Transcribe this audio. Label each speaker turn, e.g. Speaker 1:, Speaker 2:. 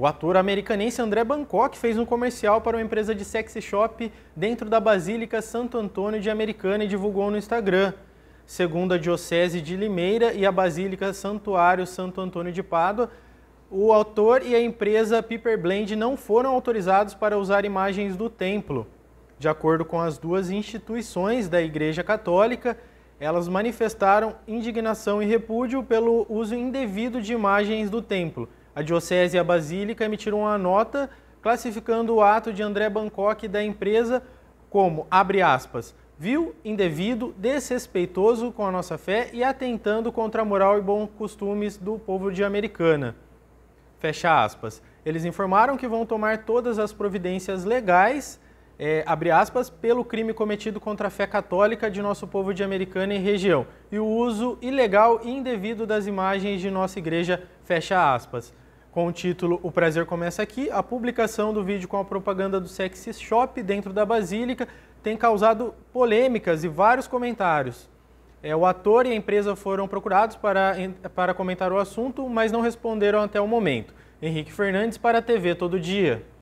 Speaker 1: O ator americanense André Bangkok fez um comercial para uma empresa de sexy shop dentro da Basílica Santo Antônio de Americana e divulgou no Instagram. Segundo a Diocese de Limeira e a Basílica Santuário Santo Antônio de Pádua, o autor e a empresa Piper Blend não foram autorizados para usar imagens do templo. De acordo com as duas instituições da Igreja Católica, elas manifestaram indignação e repúdio pelo uso indevido de imagens do templo a Diocese e a Basílica emitiram uma nota classificando o ato de André Bangkok da empresa como, abre aspas, viu, indevido, desrespeitoso com a nossa fé e atentando contra a moral e bons costumes do povo de Americana. Fecha aspas. Eles informaram que vão tomar todas as providências legais é, abre aspas, pelo crime cometido contra a fé católica de nosso povo de Americana e região e o uso ilegal e indevido das imagens de nossa igreja, fecha aspas. Com o título O Prazer Começa Aqui, a publicação do vídeo com a propaganda do sex shop dentro da Basílica tem causado polêmicas e vários comentários. É, o ator e a empresa foram procurados para, para comentar o assunto, mas não responderam até o momento. Henrique Fernandes para a TV Todo Dia.